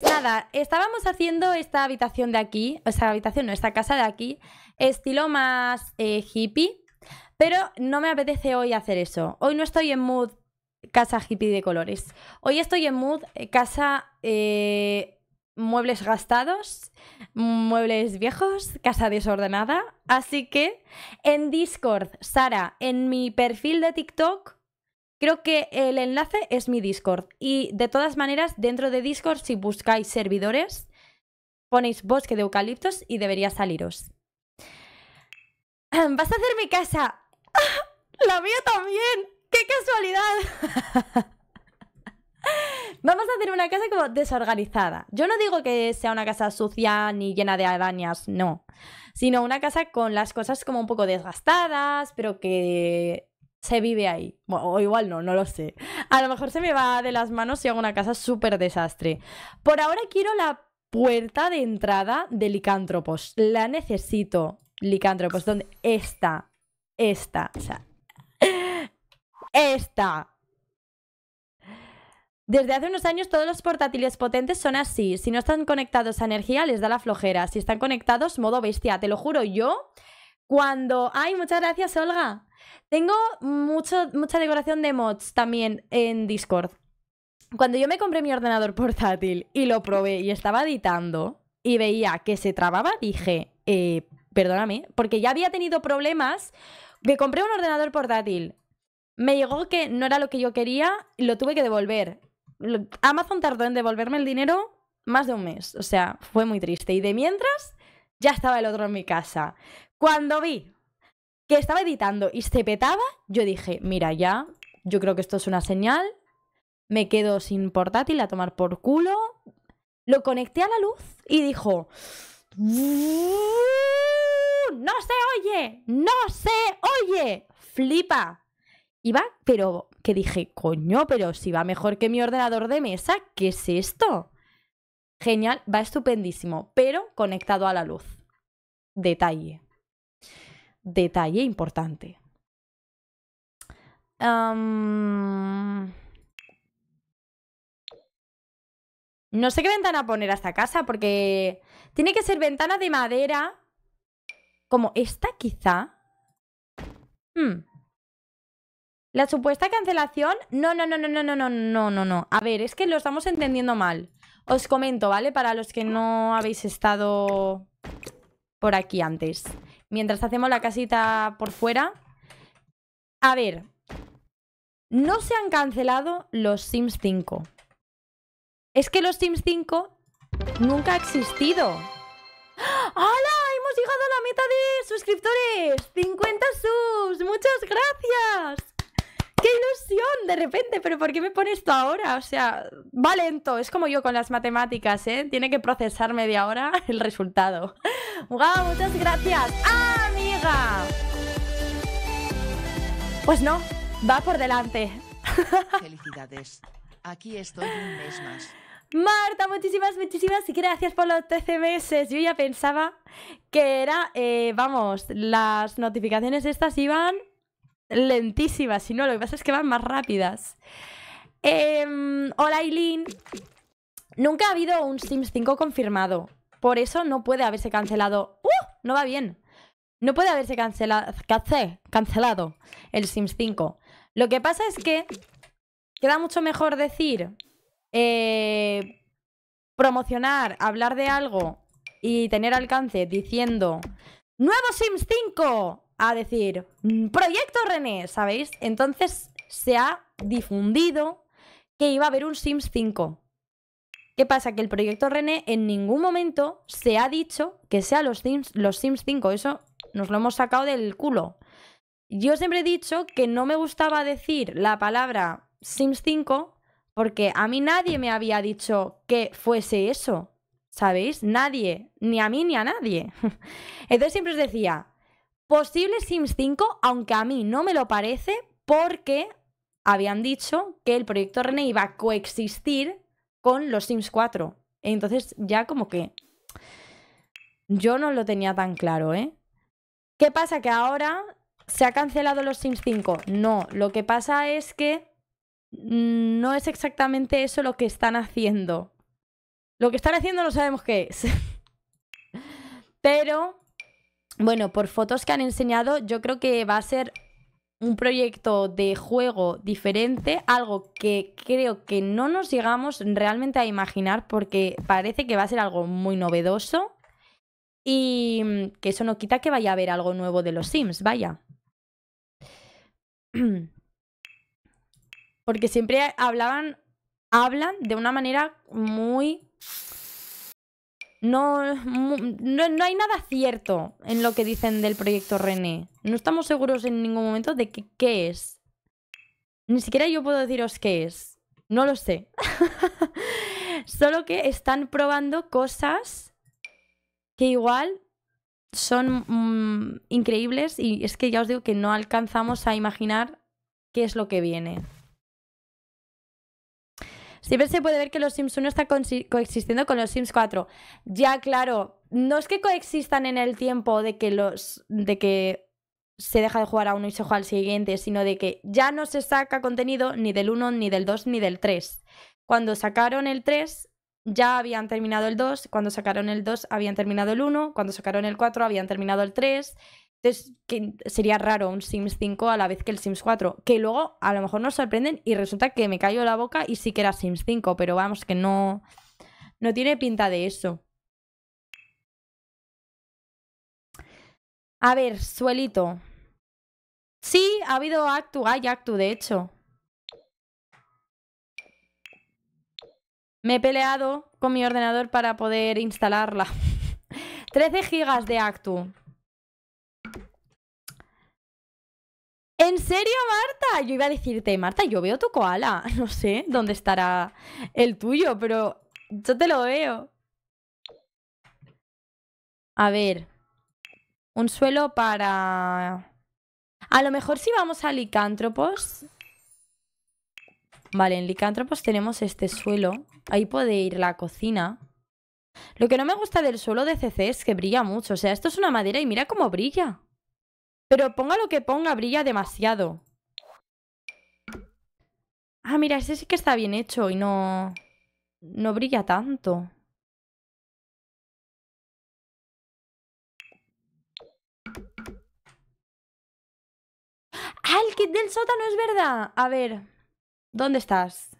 Nada, estábamos haciendo esta habitación de aquí, o sea, habitación, no, esta casa de aquí, estilo más eh, hippie, pero no me apetece hoy hacer eso. Hoy no estoy en mood casa hippie de colores. Hoy estoy en mood eh, casa eh, muebles gastados, muebles viejos, casa desordenada. Así que en Discord, Sara, en mi perfil de TikTok Creo que el enlace es mi Discord. Y de todas maneras, dentro de Discord, si buscáis servidores, ponéis bosque de eucaliptos y debería saliros. ¿Vas a hacer mi casa? ¡La mía también! ¡Qué casualidad! Vamos a hacer una casa como desorganizada. Yo no digo que sea una casa sucia ni llena de arañas, no. Sino una casa con las cosas como un poco desgastadas, pero que se vive ahí. o igual no, no lo sé. A lo mejor se me va de las manos y hago una casa súper desastre. Por ahora quiero la puerta de entrada de Licántropos. La necesito, Licántropos. ¿dónde? esta, esta, o sea, esta. Desde hace unos años todos los portátiles potentes son así. Si no están conectados a energía les da la flojera. Si están conectados, modo bestia. Te lo juro yo. Cuando... ¡Ay, muchas gracias, Olga! Tengo mucha decoración de mods también en Discord. Cuando yo me compré mi ordenador portátil y lo probé y estaba editando y veía que se trababa, dije, eh, perdóname, porque ya había tenido problemas. Me compré un ordenador portátil. Me llegó que no era lo que yo quería, Y lo tuve que devolver. Amazon tardó en devolverme el dinero más de un mes. O sea, fue muy triste. Y de mientras, ya estaba el otro en mi casa. Cuando vi que estaba editando y se petaba, yo dije, mira ya, yo creo que esto es una señal, me quedo sin portátil a tomar por culo, lo conecté a la luz y dijo, no se oye, no se oye, flipa. Y va, pero que dije, coño, pero si va mejor que mi ordenador de mesa, ¿qué es esto? Genial, va estupendísimo, pero conectado a la luz. Detalle detalle importante. No sé qué ventana poner a esta casa porque tiene que ser ventana de madera como esta quizá. Hmm. La supuesta cancelación. No, no, no, no, no, no, no, no, no, no. A ver, es que lo estamos entendiendo mal. Os comento, ¿vale? Para los que no habéis estado por aquí antes mientras hacemos la casita por fuera. A ver, no se han cancelado los Sims 5. Es que los Sims 5 nunca ha existido. ¡Ah! ¡Hala! Hemos llegado a la meta de suscriptores. 50 subs. Muchas gracias. ¡Qué ilusión! De repente, pero ¿por qué me pone esto ahora? O sea, va lento, es como yo con las matemáticas, ¿eh? Tiene que procesar media hora el resultado. ¡Wow! Muchas gracias, amiga. Pues no, va por delante. Felicidades. Aquí estoy un mes más. Marta, muchísimas, muchísimas gracias por los 13 meses. Yo ya pensaba que era, eh, vamos, las notificaciones estas iban lentísimas, si no lo que pasa es que van más rápidas. Em, hola Aileen Nunca ha habido un Sims 5 confirmado. Por eso no puede haberse cancelado. ¡Uh! No va bien. No puede haberse cancelado el Sims 5. Lo que pasa es que queda mucho mejor decir, eh, promocionar, hablar de algo y tener alcance diciendo ¡Nuevo Sims 5! a decir, mm, proyecto René, ¿sabéis? Entonces se ha difundido que iba a haber un Sims 5. ¿Qué pasa? Que el proyecto René en ningún momento se ha dicho que sea los Sims, los Sims 5. Eso nos lo hemos sacado del culo. Yo siempre he dicho que no me gustaba decir la palabra Sims 5 porque a mí nadie me había dicho que fuese eso. ¿Sabéis? Nadie, ni a mí ni a nadie. Entonces siempre os decía, Posible Sims 5, aunque a mí no me lo parece, porque habían dicho que el proyecto René iba a coexistir con los Sims 4. Entonces ya como que yo no lo tenía tan claro, ¿eh? ¿Qué pasa? Que ahora se ha cancelado los Sims 5. No, lo que pasa es que mm, no es exactamente eso lo que están haciendo. Lo que están haciendo no sabemos qué es. Pero bueno, por fotos que han enseñado, yo creo que va a ser un proyecto de juego diferente, algo que creo que no nos llegamos realmente a imaginar porque parece que va a ser algo muy novedoso y que eso no quita que vaya a haber algo nuevo de los Sims, vaya. Porque siempre hablaban, hablan de una manera muy no, no, no, hay nada cierto en lo que dicen del proyecto René. No estamos seguros en ningún momento de qué es. Ni siquiera yo puedo deciros qué es. No lo sé. Solo que están probando cosas que igual son mm, increíbles y es que ya os digo que no alcanzamos a imaginar qué es lo que viene. Siempre se puede ver que los Sims 1 está coexistiendo con los Sims 4. Ya, claro, no es que coexistan en el tiempo de que los. de que se deja de jugar a uno y se juega al siguiente, sino de que ya no se saca contenido ni del 1, ni del 2, ni del 3. Cuando sacaron el 3, ya habían terminado el 2, cuando sacaron el 2 habían terminado el 1, cuando sacaron el 4 habían terminado el 3, entonces, que sería raro un Sims 5 a la vez que el Sims 4, que luego a lo mejor nos sorprenden y resulta que me cayó la boca y sí que era Sims 5, pero vamos, que no, no tiene pinta de eso. A ver, suelito. Sí, ha habido Actu, hay Actu de hecho. Me he peleado con mi ordenador para poder instalarla. 13 gigas de Actu. ¿En serio, Marta? Yo iba a decirte, Marta, yo veo tu koala. No sé dónde estará el tuyo, pero yo te lo veo. A ver. Un suelo para... A lo mejor si vamos a licántropos... Vale, en licántropos tenemos este suelo. Ahí puede ir la cocina. Lo que no me gusta del suelo de CC es que brilla mucho. O sea, esto es una madera y mira cómo brilla. Pero ponga lo que ponga, brilla demasiado. Ah, mira, ese sí que está bien hecho y no... No brilla tanto. ¡Ah, el kit del sótano es verdad! A ver, ¿dónde estás?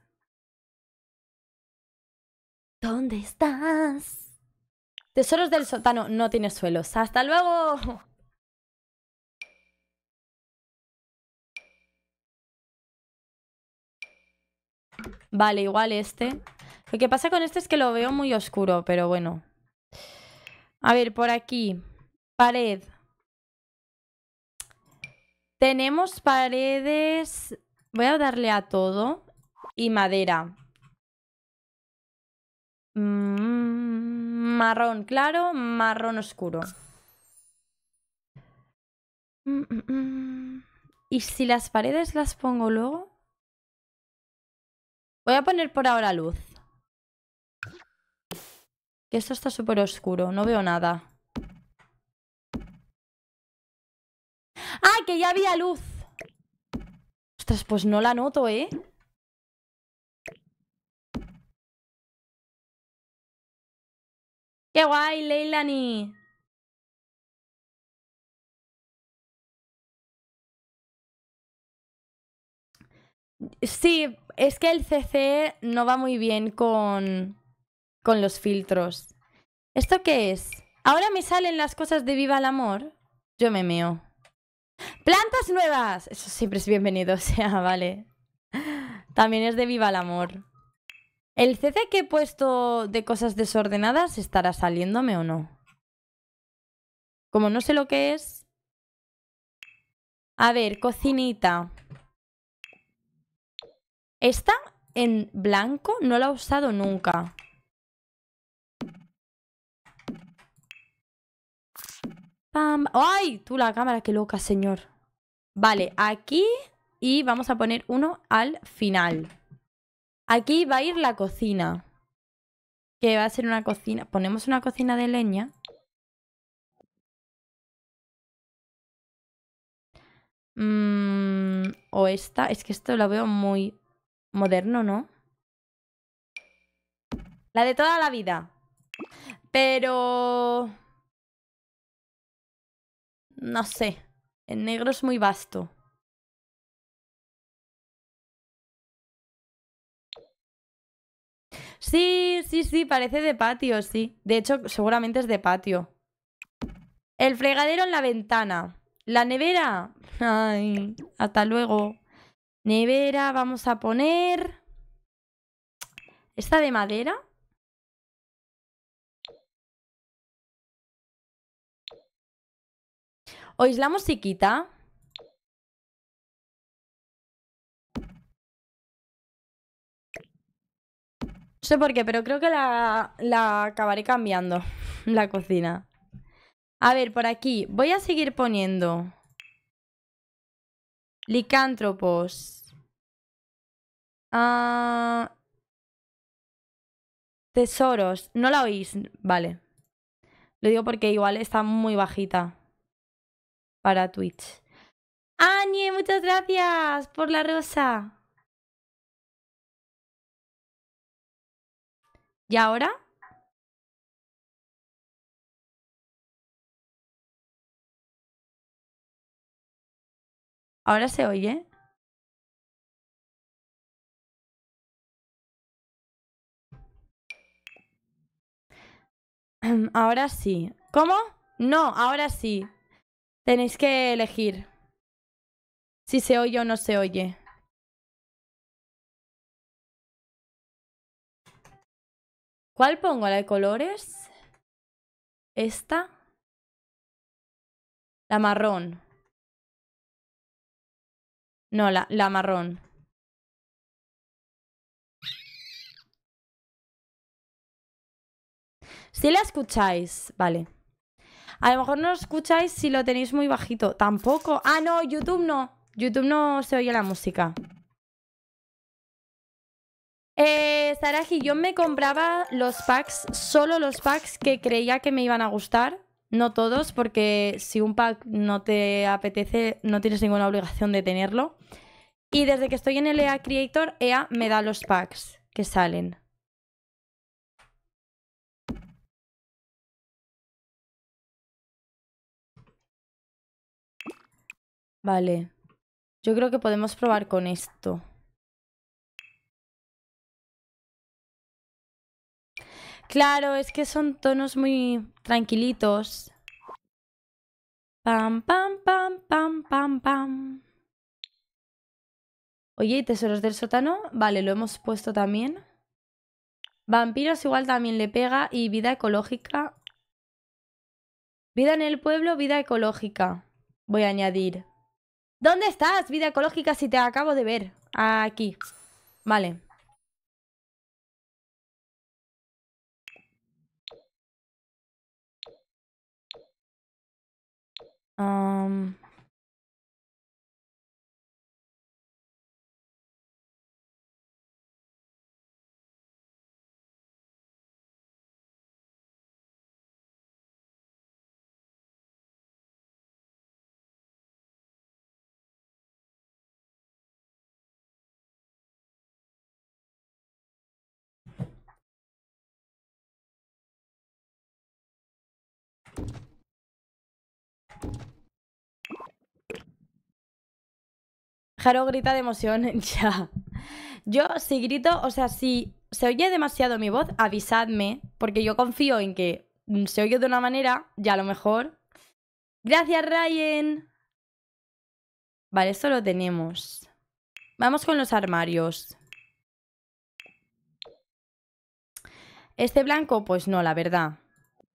¿Dónde estás? Tesoros del sótano. No tiene suelos. ¡Hasta luego! Vale, igual este. Lo que pasa con este es que lo veo muy oscuro, pero bueno. A ver, por aquí. Pared. Tenemos paredes... Voy a darle a todo. Y madera. Mm, marrón claro, marrón oscuro. Mm, mm, ¿Y si las paredes las pongo luego? Voy a poner por ahora luz. esto está súper oscuro, no veo nada. ¡Ah, que ya había luz! Ostras, pues no la noto, ¿eh? ¡Qué guay, Leilani! Sí, es que el CC no va muy bien con, con los filtros. ¿Esto qué es? Ahora me salen las cosas de Viva el Amor. Yo me meo. ¡Plantas nuevas! Eso siempre es bienvenido, o sea, vale. También es de Viva el Amor. ¿El CC que he puesto de cosas desordenadas estará saliéndome o no? Como no sé lo que es... A ver, cocinita. Esta en blanco no la he usado nunca. Pam. ¡Ay! Tú la cámara, qué loca, señor. Vale, aquí y vamos a poner uno al final. Aquí va a ir la cocina. Que va a ser una cocina. Ponemos una cocina de leña. Mm, o esta. Es que esto lo veo muy Moderno, ¿no? La de toda la vida. Pero... No sé. El negro es muy vasto. Sí, sí, sí, parece de patio, sí. De hecho, seguramente es de patio. El fregadero en la ventana. La nevera. Ay, hasta luego. Nevera, vamos a poner... Esta de madera. ois la musiquita? No sé por qué, pero creo que la, la acabaré cambiando, la cocina. A ver, por aquí voy a seguir poniendo Licántropos. Ah, tesoros. ¿No la oís? Vale. Lo digo porque igual está muy bajita para Twitch. ¡Añe! muchas gracias por la rosa. ¿Y ahora? ¿Ahora se oye? Ahora sí. ¿Cómo? No, ahora sí. Tenéis que elegir si se oye o no se oye. ¿Cuál pongo? ¿La de colores? ¿Esta? La marrón. No, la, la marrón. Si la escucháis, vale. A lo mejor no escucháis si lo tenéis muy bajito. Tampoco. Ah, no, YouTube no. YouTube no se oye la música. Eh, Saraji, yo me compraba los packs, solo los packs que creía que me iban a gustar. No todos, porque si un pack no te apetece, no tienes ninguna obligación de tenerlo. Y desde que estoy en el EA Creator, EA me da los packs que salen. Vale. Yo creo que podemos probar con esto. Claro, es que son tonos muy tranquilitos. Pam, pam, pam, pam, pam, pam. Oye, ¿y tesoros del sótano? Vale, lo hemos puesto también. Vampiros igual también le pega. Y vida ecológica. Vida en el pueblo, vida ecológica. Voy a añadir. ¿Dónde estás, vida ecológica, si te acabo de ver? Aquí. Vale. Um, O grita de emoción ya. Yo si grito, o sea, si se oye demasiado mi voz, avisadme, porque yo confío en que se oye de una manera, ya a lo mejor. Gracias, Ryan. Vale, esto lo tenemos. Vamos con los armarios. Este blanco, pues no, la verdad.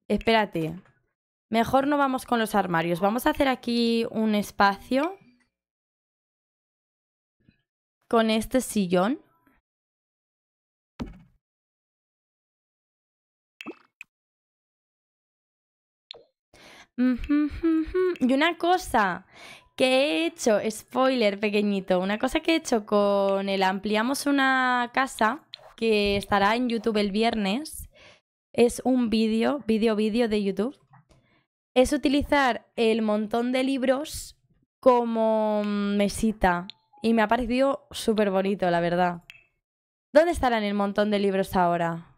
Espérate. Mejor no vamos con los armarios. Vamos a hacer aquí un espacio con este sillón. Y una cosa que he hecho, spoiler pequeñito, una cosa que he hecho con el Ampliamos una casa, que estará en YouTube el viernes, es un vídeo, vídeo, vídeo de YouTube, es utilizar el montón de libros como mesita, y me ha parecido súper bonito, la verdad. ¿Dónde estarán el montón de libros ahora?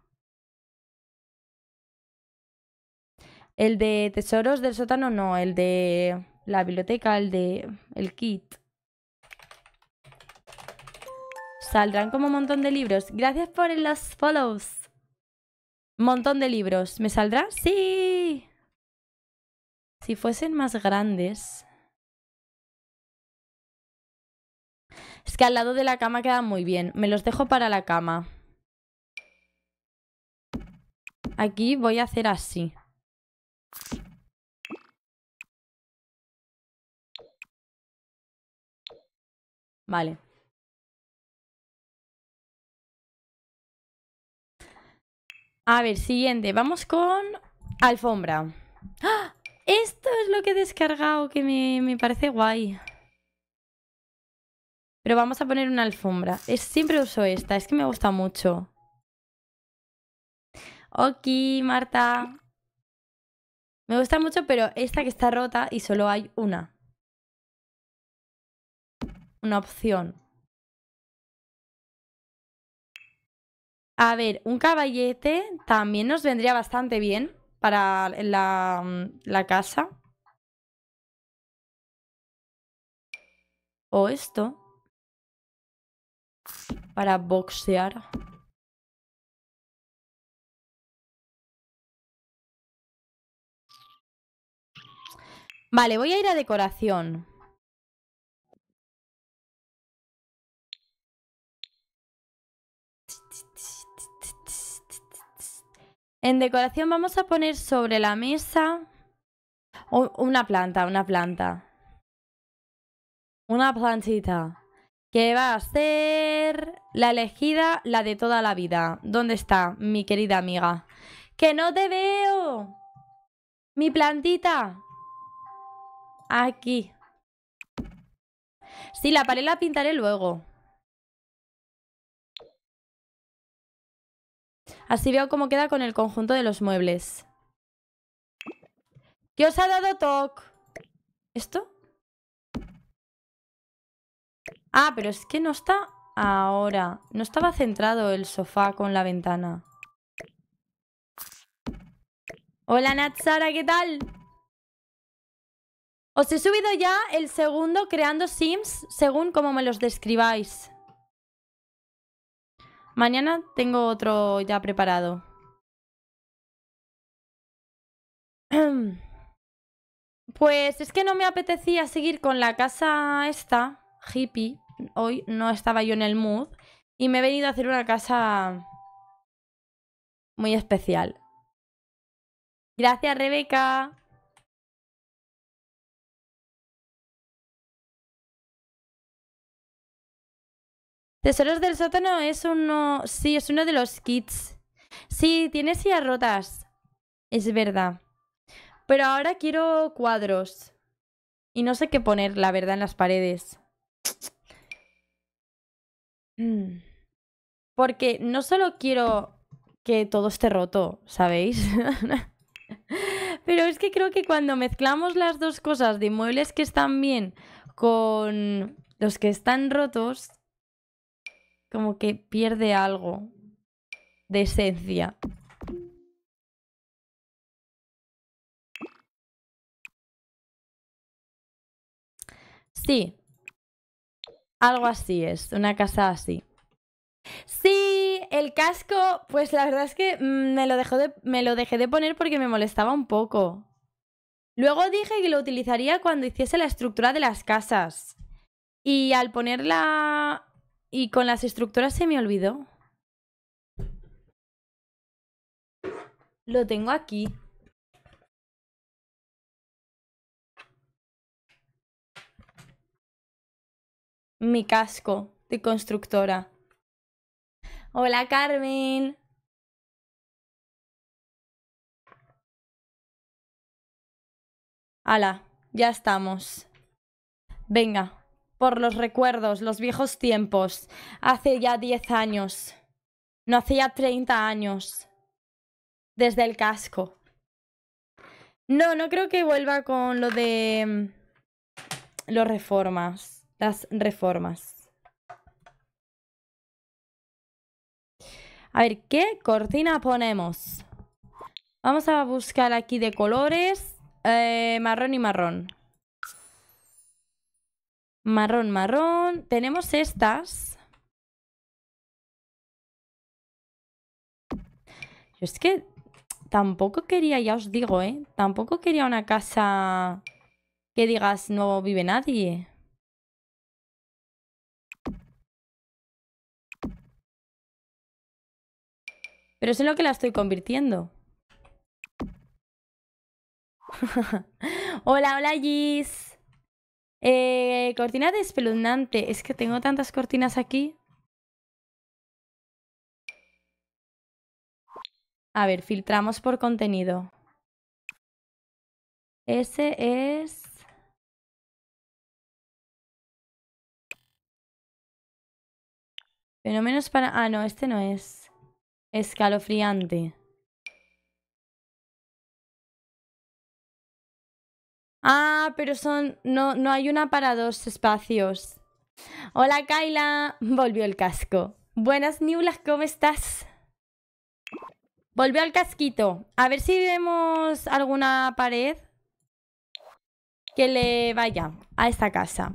El de tesoros del sótano, no, el de la biblioteca, el de el kit. Saldrán como un montón de libros. Gracias por los follows. Montón de libros. ¿Me saldrá? Sí. Si fuesen más grandes, Es que al lado de la cama quedan muy bien. Me los dejo para la cama. Aquí voy a hacer así. Vale. A ver, siguiente. Vamos con alfombra. ¡Ah! Esto es lo que he descargado, que me, me parece guay. Pero vamos a poner una alfombra. Es, siempre uso esta, es que me gusta mucho. Ok, Marta. Me gusta mucho, pero esta que está rota y solo hay una. Una opción. A ver, un caballete también nos vendría bastante bien para la, la casa. O esto para boxear. Vale, voy a ir a decoración. En decoración vamos a poner sobre la mesa una planta, una planta. Una plantita que va a ser la elegida, la de toda la vida. ¿Dónde está mi querida amiga? ¡Que no te veo! ¡Mi plantita! Aquí. Sí, la pared la pintaré luego. Así veo cómo queda con el conjunto de los muebles. ¿Qué os ha dado TOC? ¿Esto? Ah, pero es que no está ahora. No estaba centrado el sofá con la ventana. Hola Natsara, ¿qué tal? Os he subido ya el segundo creando sims según como me los describáis. Mañana tengo otro ya preparado. Pues es que no me apetecía seguir con la casa esta, hippie hoy no estaba yo en el mood y me he venido a hacer una casa muy especial. Gracias, Rebeca. Tesoros del sótano es uno. Sí, es uno de los kits. Sí, tiene sillas rotas. Es verdad. Pero ahora quiero cuadros. Y no sé qué poner, la verdad, en las paredes. Mm. Porque no solo quiero que todo esté roto, ¿sabéis? Pero es que creo que cuando mezclamos las dos cosas de muebles que están bien con los que están rotos, como que pierde algo de esencia. Sí, algo así es, una casa así. Sí, el casco, pues la verdad es que mm, me lo, me lo dejé de poner porque me molestaba un poco. Luego dije que lo utilizaría cuando hiciese la estructura de las casas. Y al ponerla... Y con las estructuras se me olvidó. Lo tengo aquí. mi casco de constructora. Hola Carmen. Hola, ya estamos. Venga, por los recuerdos, los viejos tiempos. Hace ya 10 años. No hacía 30 años. Desde el casco. No, no creo que vuelva con lo de mm, los reformas las reformas. A ver, ¿qué cortina ponemos? Vamos a buscar aquí de colores. Eh, marrón y marrón. Marrón, marrón. Tenemos estas. Yo es que tampoco quería, ya os digo, ¿eh? Tampoco quería una casa que digas no vive nadie. Pero es lo que la estoy convirtiendo. hola, hola Gis. Eh, cortina despeluznante. Es que tengo tantas cortinas aquí. A ver, filtramos por contenido. Ese es... Fenómenos para... Ah, no, este no es. Escalofriante. Ah, pero son. No, no hay una para dos espacios. Hola, Kaila. Volvió el casco. Buenas, Niulas, ¿cómo estás? Volvió al casquito. A ver si vemos alguna pared que le vaya a esta casa.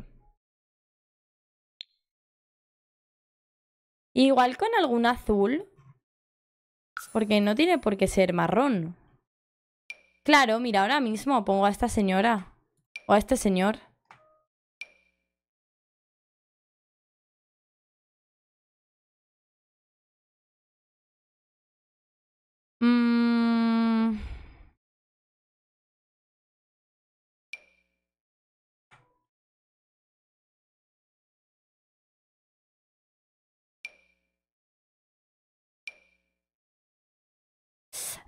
Igual con algún azul. Porque no tiene por qué ser marrón. Claro, mira, ahora mismo pongo a esta señora. O a este señor.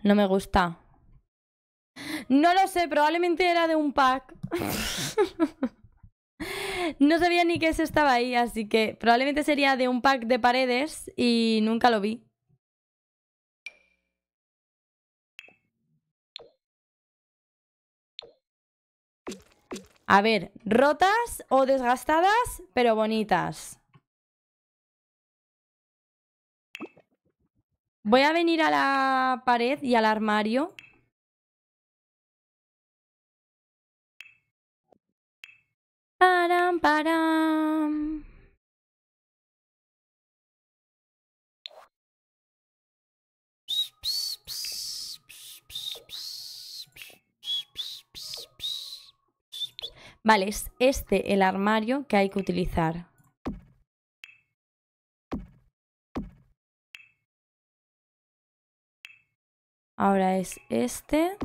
No me gusta. No lo sé, probablemente era de un pack. no sabía ni que eso estaba ahí, así que probablemente sería de un pack de paredes y nunca lo vi. A ver, rotas o desgastadas, pero bonitas. Voy a venir a la pared y al armario. Param, Vale, es este el armario que hay que utilizar. Ahora es este.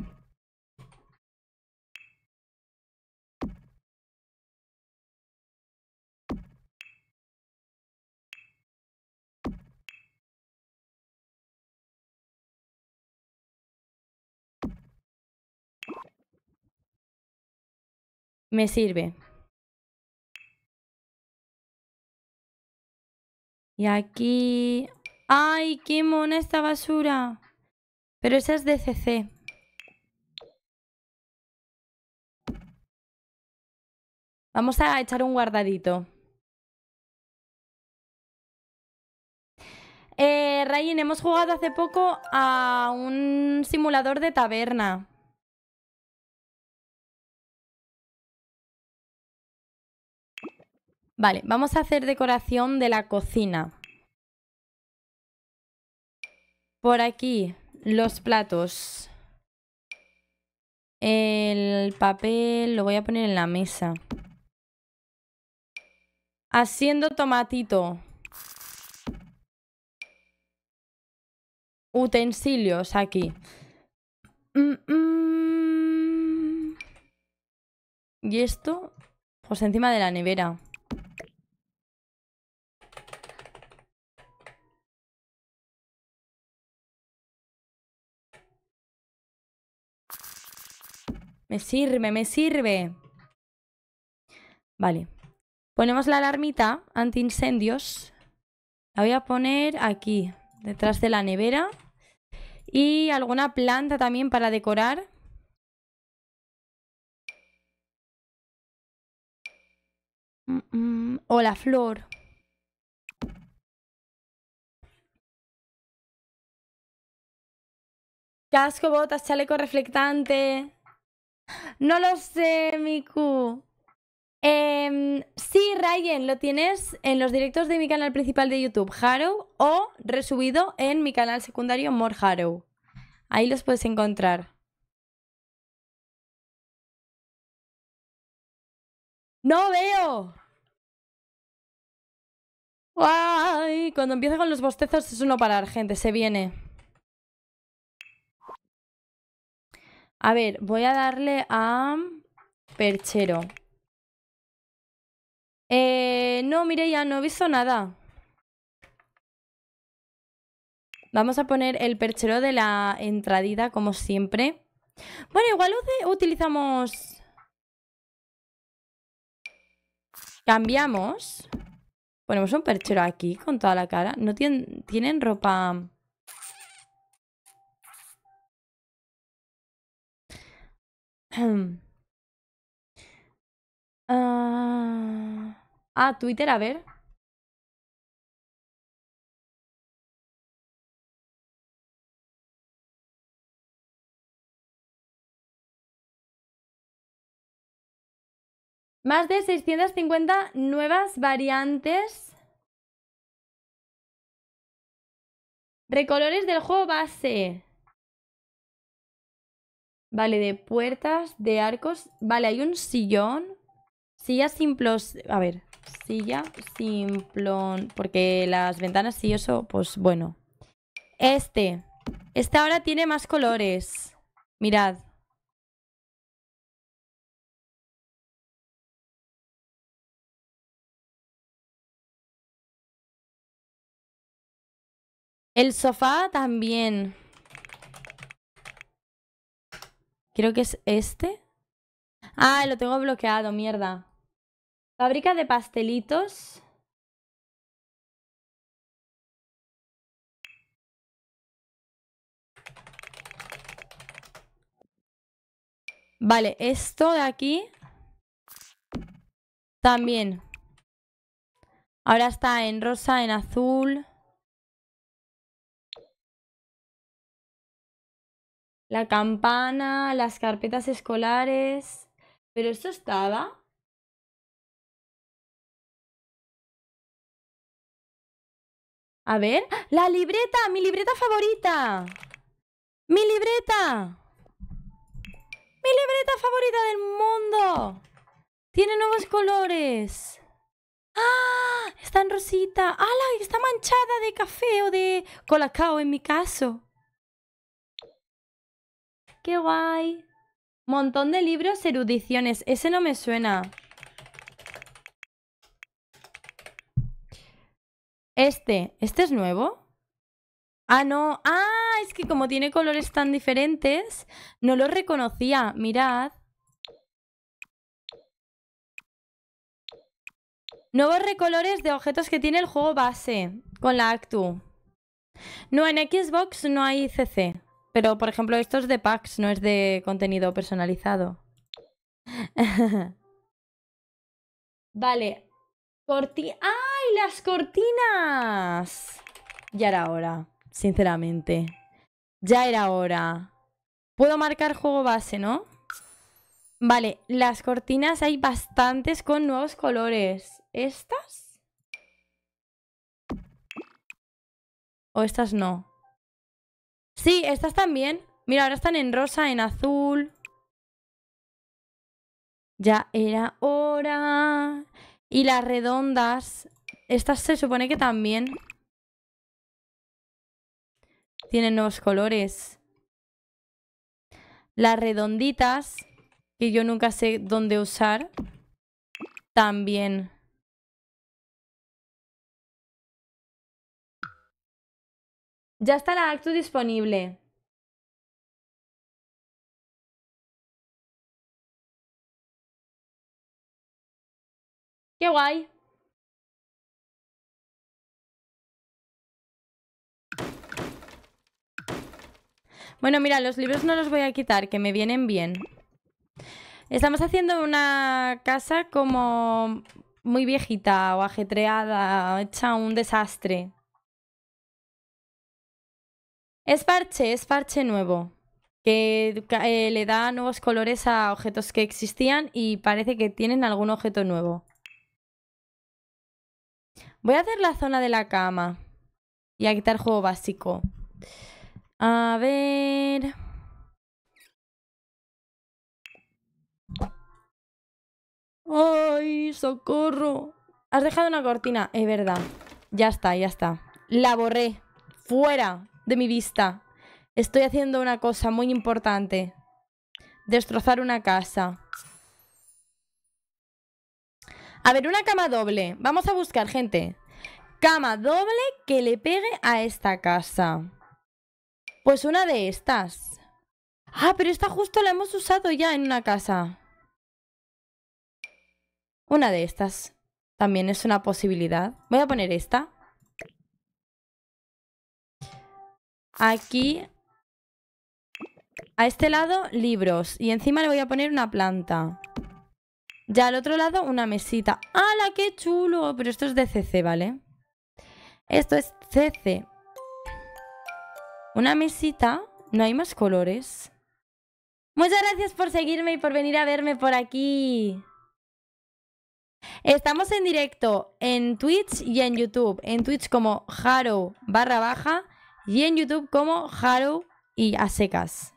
Me sirve. Y aquí... ¡Ay, qué mona esta basura! Pero esa es de CC. Vamos a echar un guardadito. Eh, hemos jugado hace poco a un simulador de taberna. Vale, vamos a hacer decoración de la cocina. Por aquí los platos. El papel lo voy a poner en la mesa. Haciendo tomatito. Utensilios aquí. Mm, mm. Y esto, pues encima de la nevera. Me sirve, me sirve. Vale. Ponemos la alarmita antiincendios. La voy a poner aquí, detrás de la nevera. Y alguna planta también para decorar. Mm, mm. O la flor. Casco, botas, chaleco reflectante. No lo sé, Miku. Em, sí, Ryan, lo tienes en los directos de mi canal principal de YouTube, Harrow, o resubido en mi canal secundario, More Harrow. Ahí los puedes encontrar. ¡No veo! ¡Ay! Cuando empieza con los bostezos es uno parar, gente, se viene. A ver, voy a darle a Perchero. Eh, no, mire, ya no he visto nada. Vamos a poner el perchero de la entradita, como siempre. Bueno, igual utilizamos... Cambiamos. Ponemos un perchero aquí con toda la cara. No tienen ropa... Ah, ah, Twitter, a ver. Más de 650 nuevas variantes. Recolores del juego base. Vale, de puertas, de arcos. Vale, hay un sillón. Silla simplos... A ver, silla simplón... Porque las ventanas y eso, pues bueno. Este. Este ahora tiene más colores. Mirad. El sofá también. Creo que es este. Ah, lo tengo bloqueado, mierda. Fábrica de pastelitos. Vale, esto de aquí también. Ahora está en rosa, en azul. la campana, las carpetas escolares. Pero esto estaba. A ver, la libreta, mi libreta favorita. Mi libreta. Mi libreta favorita del mundo. Tiene nuevos colores. ¡Ah! Está en rosita. ¡Hala! Está manchada de café o de colacao en mi caso. ¡Qué guay! Montón de libros, erudiciones. Ese no me suena. Este. ¿Este es nuevo? Ah, no. Ah, es que como tiene colores tan diferentes, no lo reconocía. Mirad. Nuevos recolores de objetos que tiene el juego base con la Actu. No, en Xbox no hay CC. Pero, por ejemplo, esto es de packs, no es de contenido personalizado. vale. ¡Ay, las cortinas! Ya era hora, sinceramente. Ya era hora. Puedo marcar juego base, ¿no? Vale, las cortinas hay bastantes con nuevos colores. ¿Estas? ¿O estas no? Sí, estas también. Mira, ahora están en rosa, en azul. Ya era hora. Y las redondas. Estas se supone que también. Tienen nuevos colores. Las redonditas, que yo nunca sé dónde usar, también. Ya está la acto disponible. ¡Qué guay! Bueno, mira, los libros no los voy a quitar, que me vienen bien. Estamos haciendo una casa como muy viejita o ajetreada, hecha un desastre. Es parche, es parche nuevo, que eh, le da nuevos colores a objetos que existían y parece que tienen algún objeto nuevo. Voy a hacer la zona de la cama y a quitar juego básico. A ver... ¡Ay, socorro! Has dejado una cortina, es verdad. Ya está, ya está. La borré. ¡Fuera! de mi vista. Estoy haciendo una cosa muy importante. Destrozar una casa. A ver, una cama doble. Vamos a buscar, gente. Cama doble que le pegue a esta casa. Pues una de estas. Ah, pero esta justo la hemos usado ya en una casa. Una de estas. También es una posibilidad. Voy a poner esta. Aquí. A este lado, libros. Y encima le voy a poner una planta. Ya al otro lado, una mesita. ¡Hala, qué chulo! Pero esto es de CC, ¿vale? Esto es CC. Una mesita. No hay más colores. Muchas gracias por seguirme y por venir a verme por aquí. Estamos en directo en Twitch y en YouTube. En Twitch como Haro barra baja y en YouTube como Haru y a secas.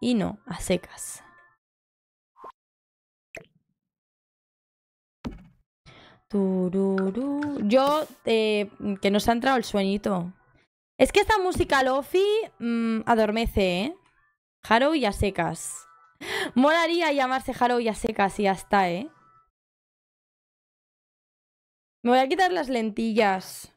Y no, a secas. Yo, te eh, que nos ha entrado el sueñito. Es que esta música lofi mm, adormece, ¿eh? Harrow y a secas. Molaría llamarse haro y a secas y hasta ¿eh? Me voy a quitar las lentillas.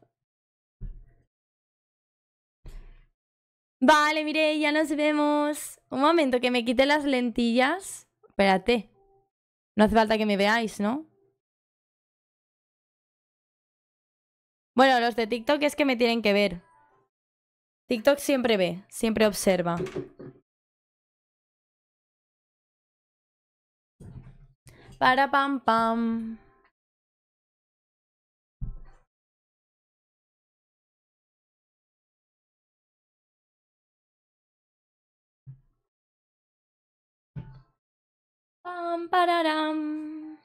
Vale, mire, ya nos vemos. Un momento, que me quite las lentillas. Espérate. No hace falta que me veáis, ¿no? Bueno, los de TikTok es que me tienen que ver. TikTok siempre ve, siempre observa. Para pam pam. Pam, pararam.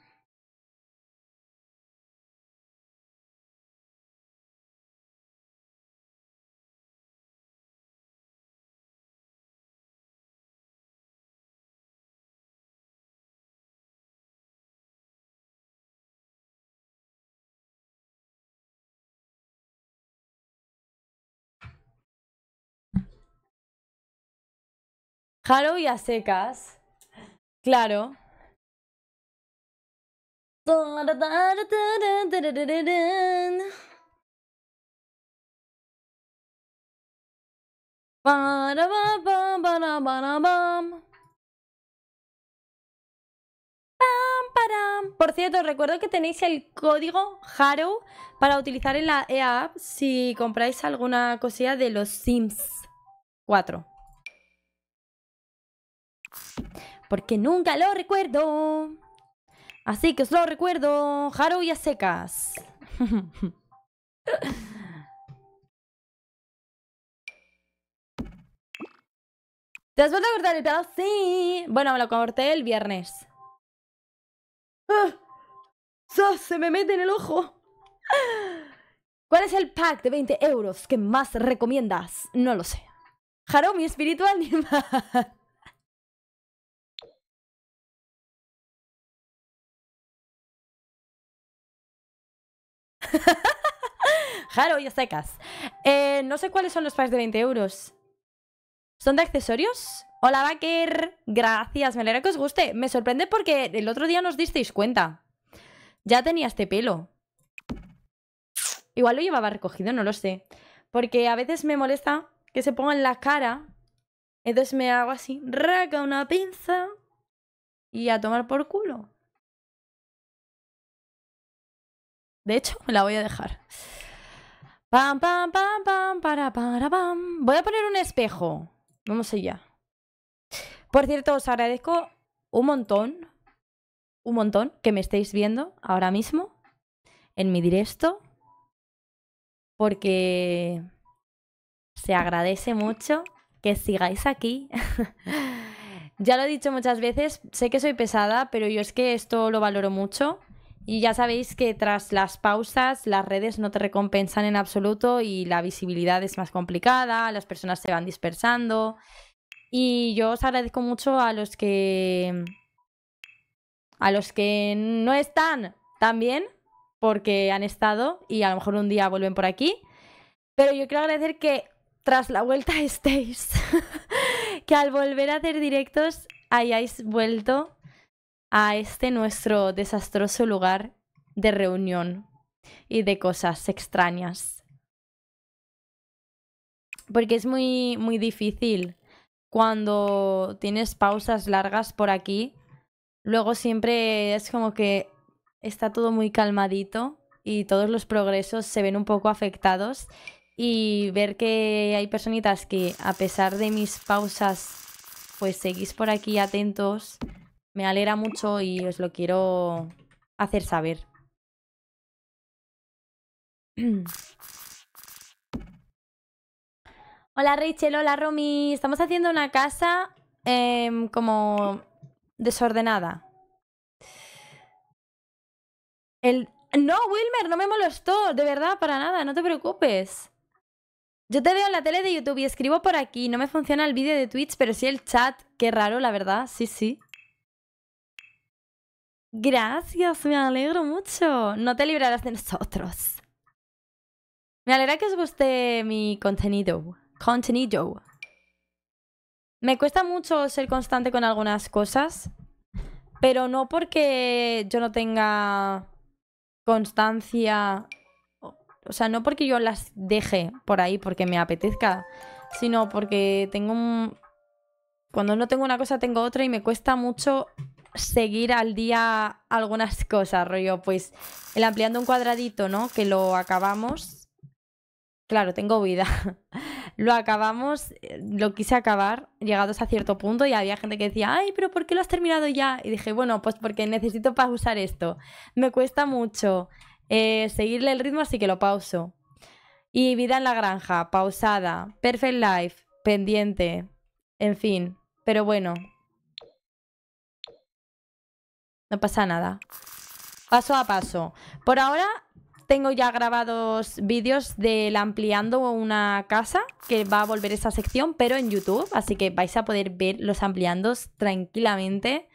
Jaro y a secas. Claro. Por cierto, recuerdo que tenéis el código Harrow para utilizar en la EA App si compráis alguna cosilla de los Sims 4. Porque nunca lo recuerdo. Así que os lo recuerdo, Haru y secas. ¿Te has vuelto a cortar el pelo? Sí. Bueno, me lo corté el viernes. Ah, ¡ah! Se me mete en el ojo. ¿Cuál es el pack de 20 euros que más recomiendas? No lo sé. Haru, mi espiritual ni Jaro y secas. Eh, no sé cuáles son los packs de 20 euros. ¿Son de accesorios? Hola, Baker. Gracias, me alegra que os guste. Me sorprende porque el otro día nos disteis cuenta. Ya tenía este pelo. Igual lo llevaba recogido, no lo sé. Porque a veces me molesta que se ponga en la cara. Entonces me hago así, raca una pinza y a tomar por culo. De hecho, me la voy a dejar. Pam, pam, pam, pam, para, pam. Voy a poner un espejo. Vamos allá. Por cierto, os agradezco un montón, un montón que me estéis viendo ahora mismo en mi directo. Porque se agradece mucho que sigáis aquí. ya lo he dicho muchas veces, sé que soy pesada, pero yo es que esto lo valoro mucho. Y ya sabéis que tras las pausas las redes no te recompensan en absoluto y la visibilidad es más complicada, las personas se van dispersando. Y yo os agradezco mucho a los que... A los que no están también, porque han estado y a lo mejor un día vuelven por aquí. Pero yo quiero agradecer que tras la vuelta estéis, que al volver a hacer directos hayáis vuelto a este nuestro desastroso lugar de reunión y de cosas extrañas. Porque es muy, muy difícil cuando tienes pausas largas por aquí. Luego siempre es como que está todo muy calmadito y todos los progresos se ven un poco afectados. Y ver que hay personitas que a pesar de mis pausas, pues seguís por aquí atentos, me alegra mucho y os lo quiero hacer saber. Hola Rachel, hola Romy. Estamos haciendo una casa em, como desordenada. El... No, Wilmer, no me molestó, de verdad, para nada, no te preocupes. Yo te veo en la tele de YouTube y escribo por aquí. No me funciona el vídeo de Twitch, pero sí el chat. Qué raro, la verdad, sí, sí. Gracias, me alegro mucho. No te librarás de nosotros. Me alegra que os guste mi contenido. Contenido. Me cuesta mucho ser constante con algunas cosas, pero no porque yo no tenga constancia, o sea, no porque yo las deje por ahí porque me apetezca, sino porque tengo un... Cuando no tengo una cosa, tengo otra y me cuesta mucho seguir al día algunas cosas, rollo, pues el ampliando un cuadradito, ¿no? Que lo acabamos. Claro, tengo vida. lo acabamos, eh, lo quise acabar, llegados a cierto punto, y había gente que decía, ay, pero ¿por qué lo has terminado ya? Y dije, bueno, pues porque necesito pausar esto. Me cuesta mucho eh, seguirle el ritmo, así que lo pauso. Y vida en la granja, pausada, perfect life, pendiente, en fin. Pero bueno, no pasa nada. Paso a paso. Por ahora tengo ya grabados vídeos del ampliando una casa, que va a volver esa sección, pero en YouTube. Así que vais a poder ver los ampliandos tranquilamente.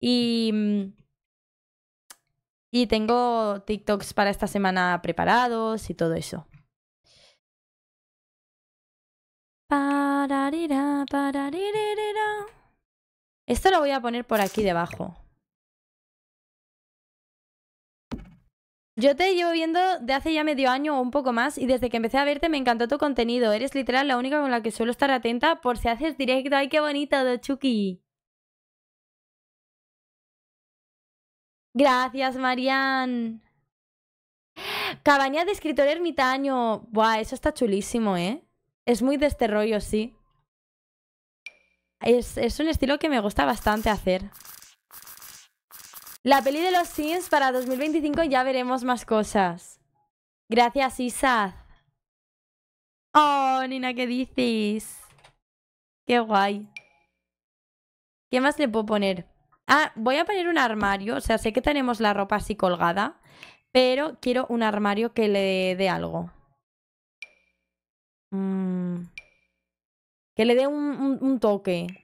Y... Y tengo TikToks para esta semana preparados y todo eso. Esto lo voy a poner por aquí debajo. Yo te llevo viendo de hace ya medio año o un poco más y desde que empecé a verte me encantó tu contenido. Eres literal la única con la que suelo estar atenta por si haces directo. ¡Ay, qué bonito, Dochuki! Gracias, Marian. Cabaña de escritor ermitaño. Buah, eso está chulísimo, ¿eh? Es muy de este rollo, sí. Es, es un estilo que me gusta bastante hacer. La peli de los Sims para 2025 ya veremos más cosas. Gracias, Isad. Oh, Nina, ¿qué dices? Qué guay. ¿Qué más le puedo poner? Ah, voy a poner un armario. O sea, sé que tenemos la ropa así colgada. Pero quiero un armario que le dé algo. Mm. Que le dé un toque.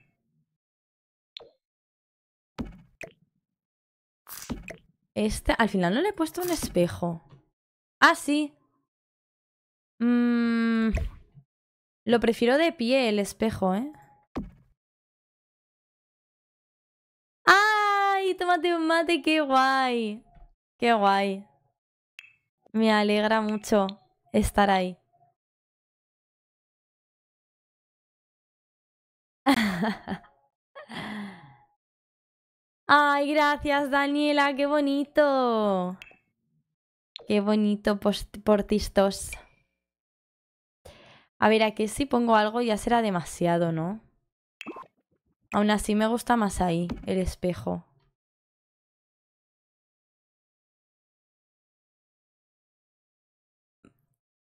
Este, al final no le he puesto un espejo. Ah, sí. Mm, lo prefiero de pie el espejo, ¿eh? ¡Ay! Tómate un mate, qué guay. Qué guay. Me alegra mucho estar ahí. Ay, gracias Daniela, qué bonito. Qué bonito portistos. A ver, aquí si pongo algo ya será demasiado, ¿no? Aún así me gusta más ahí, el espejo.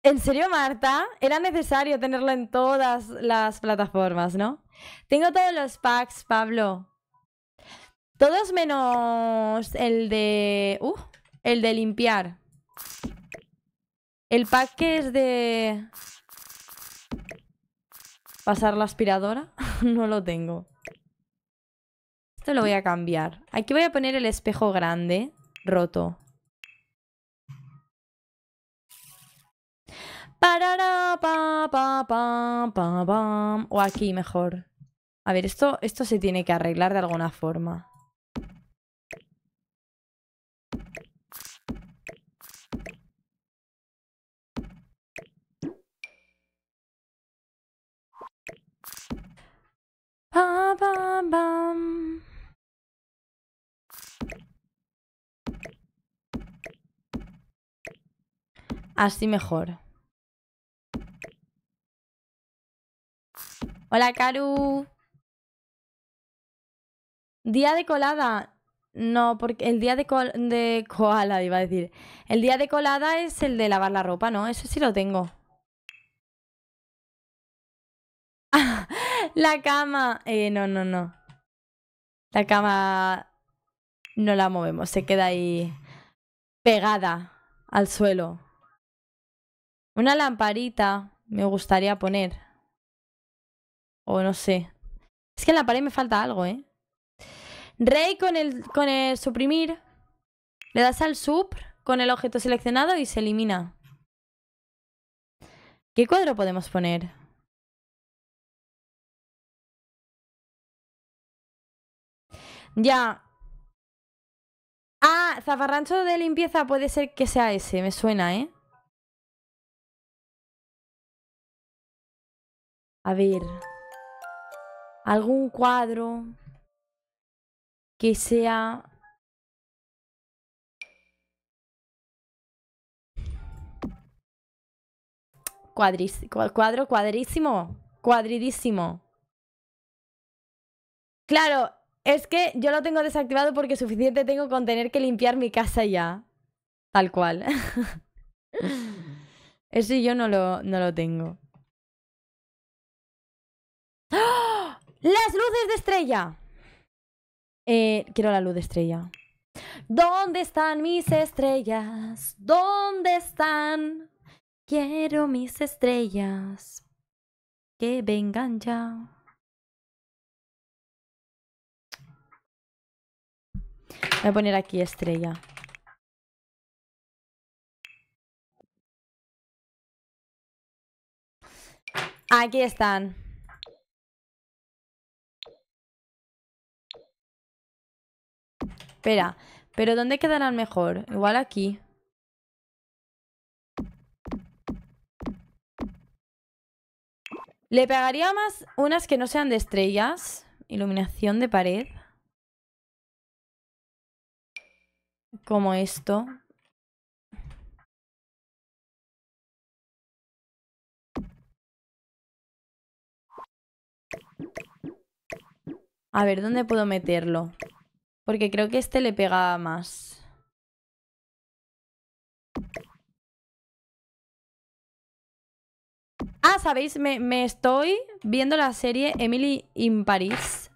¿En serio, Marta? Era necesario tenerlo en todas las plataformas, ¿no? Tengo todos los packs, Pablo. Todos menos el de... Uh, el de limpiar. El pack que es de... Pasar la aspiradora. no lo tengo. Esto lo voy a cambiar. Aquí voy a poner el espejo grande, roto. O aquí mejor. A ver, esto, esto se tiene que arreglar de alguna forma. Así mejor. Hola, Karu. Día de colada. No, porque el día de, co de koala, iba a decir. El día de colada es el de lavar la ropa, ¿no? Eso sí lo tengo. La cama. Eh, no, no, no. La cama no la movemos, se queda ahí pegada al suelo. Una lamparita me gustaría poner. O no sé. Es que en la pared me falta algo, ¿eh? Rey con el, con el suprimir. Le das al sup con el objeto seleccionado y se elimina. ¿Qué cuadro podemos poner? Ya. Ah, zafarrancho de limpieza puede ser que sea ese, me suena, ¿eh? A ver. Algún cuadro que sea... Cuadrísimo cuadro cuadrísimo, cuadridísimo. Claro, es que yo lo tengo desactivado porque suficiente tengo con tener que limpiar mi casa ya. Tal cual. Eso yo no lo, no lo tengo. ¡Ah! ¡Las luces de estrella! Eh, quiero la luz de estrella. ¿Dónde están mis estrellas? ¿Dónde están? Quiero mis estrellas. Que vengan ya. Voy a poner aquí estrella. Aquí están. Espera, ¿pero dónde quedarán mejor? Igual aquí. Le pegaría más unas que no sean de estrellas. Iluminación de pared. como esto. A ver, ¿dónde puedo meterlo? Porque creo que este le pegaba más. Ah, ¿sabéis? Me, me estoy viendo la serie Emily in Paris.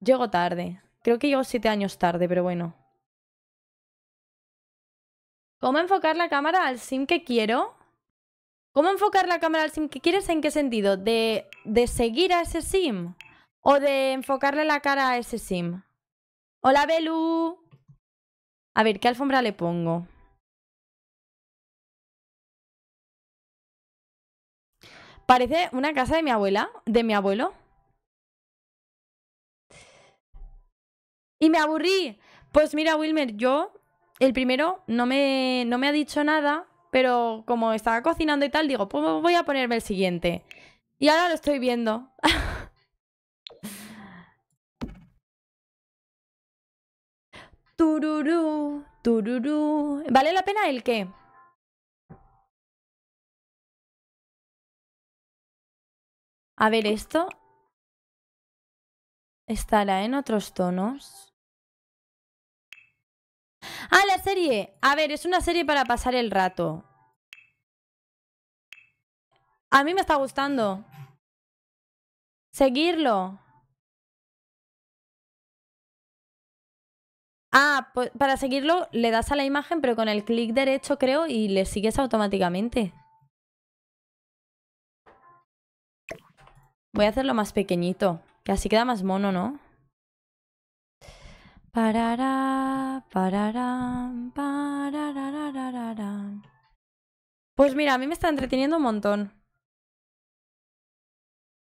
Llego tarde. Creo que llego siete años tarde, pero bueno. ¿Cómo enfocar la cámara al sim que quiero? ¿Cómo enfocar la cámara al sim que quieres? ¿En qué sentido? ¿De, de seguir a ese sim? ¿O de enfocarle la cara a ese sim? Hola, Belu. A ver, ¿qué alfombra le pongo? Parece una casa de mi abuela, de mi abuelo. Y me aburrí. Pues mira, Wilmer, yo el primero no me, no me ha dicho nada, pero como estaba cocinando y tal, digo, pues voy a ponerme el siguiente. Y ahora lo estoy viendo. tururú, tururú. ¿Vale la pena el qué? A ver, esto estará en otros tonos. Ah, la serie. A ver, es una serie para pasar el rato. A mí me está gustando. Seguirlo. Ah, pues, para seguirlo le das a la imagen, pero con el clic derecho creo y le sigues automáticamente. Voy a hacerlo más pequeñito, que así queda más mono, ¿no? Parará, parará, parará, Pues mira, a mí me está entreteniendo un montón.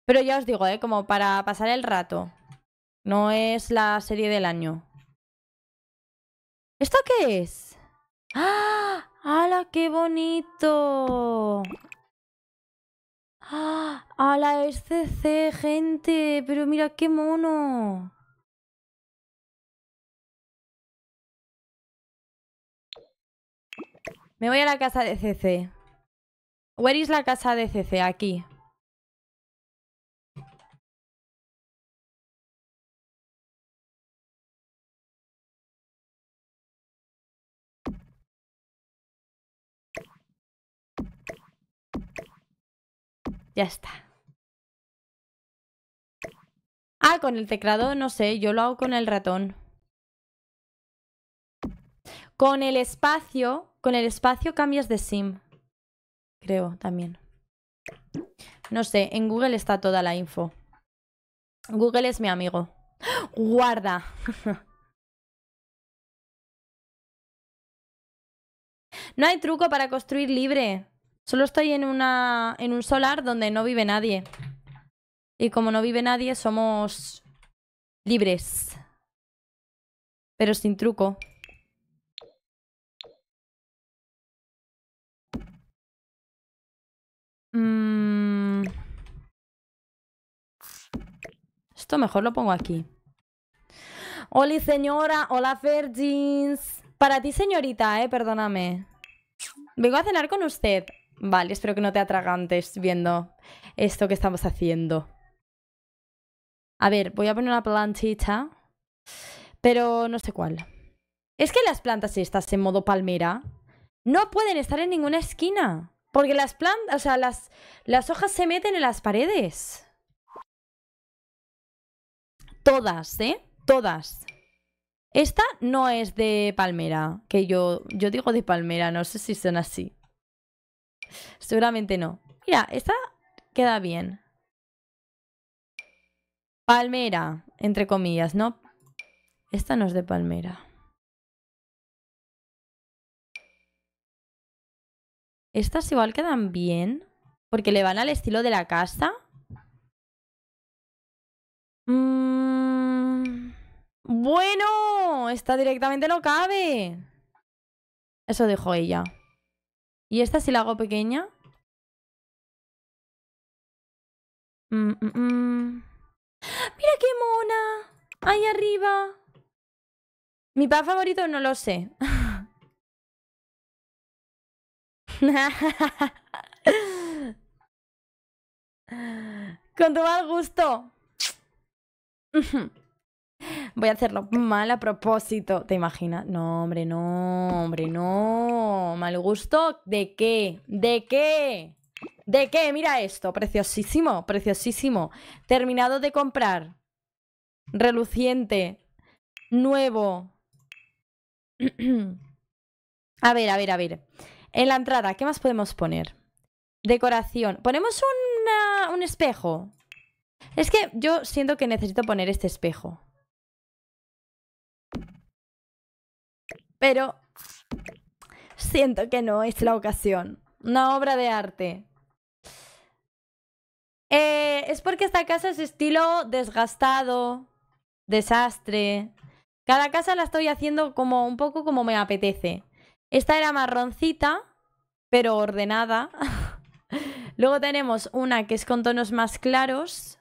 Pero ya os digo, ¿eh? como para pasar el rato. No es la serie del año. ¿Esto qué es? ¡Ah! ¡Hala, qué bonito! ¡Ah! ¡Hala, es CC, gente! Pero mira qué mono. Me voy a la casa de CC. Where is la casa de CC? Aquí. Ya está. Ah, con el teclado, no sé, yo lo hago con el ratón. Con el espacio, con el espacio cambias de sim. Creo también. No sé, en Google está toda la info. Google es mi amigo. Guarda. No hay truco para construir libre. Solo estoy en una en un solar donde no vive nadie. Y como no vive nadie, somos libres. Pero sin truco. Mm. Esto mejor lo pongo aquí. Hola señora, hola Virgins. Para ti señorita, eh, perdóname. Vengo a cenar con usted. Vale, espero que no te atragantes viendo esto que estamos haciendo. A ver, voy a poner una plantita. Pero no sé cuál. Es que las plantas estas en modo palmera no pueden estar en ninguna esquina. Porque las plantas, o sea, las, las hojas se meten en las paredes. Todas, ¿eh? Todas. Esta no es de palmera, que yo, yo digo de palmera, no sé si son así. Seguramente no. Mira, esta queda bien. Palmera, entre comillas, ¿no? Esta no es de palmera. Estas igual quedan bien. Porque le van al estilo de la casa. Mm, bueno, esta directamente no cabe. Eso dijo ella. ¿Y esta si la hago pequeña? Mm, mm, ¡Mira qué mona! Ahí arriba. Mi pa favorito no lo sé. Con tu mal gusto. Voy a hacerlo mal a propósito, ¿te imaginas? No, hombre, no, hombre, no. ¿Mal gusto? ¿De qué? ¿De qué? ¿De qué? Mira esto, preciosísimo, preciosísimo. Terminado de comprar. Reluciente. Nuevo. a ver, a ver, a ver. En la entrada, ¿qué más podemos poner? Decoración. Ponemos un espejo. Es que yo siento que necesito poner este espejo. Pero siento que no es la ocasión. Una obra de arte. Eh, es porque esta casa es estilo desgastado, desastre. Cada casa la estoy haciendo como un poco como me apetece. Esta era marroncita, pero ordenada. Luego tenemos una que es con tonos más claros.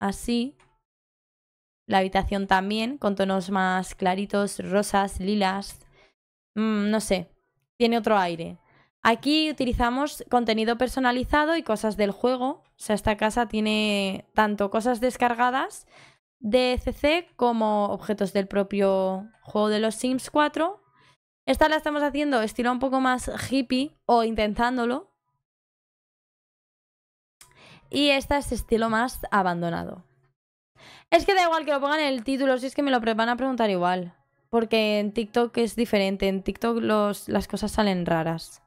Así. La habitación también, con tonos más claritos, rosas, lilas. Mm, no sé, tiene otro aire. Aquí utilizamos contenido personalizado y cosas del juego. O sea, esta casa tiene tanto cosas descargadas DCC como objetos del propio juego de los Sims 4. Esta la estamos haciendo estilo un poco más hippie o intentándolo. Y esta es estilo más abandonado. Es que da igual que lo pongan en el título, si es que me lo van a preguntar igual. Porque en TikTok es diferente, en TikTok las cosas salen raras.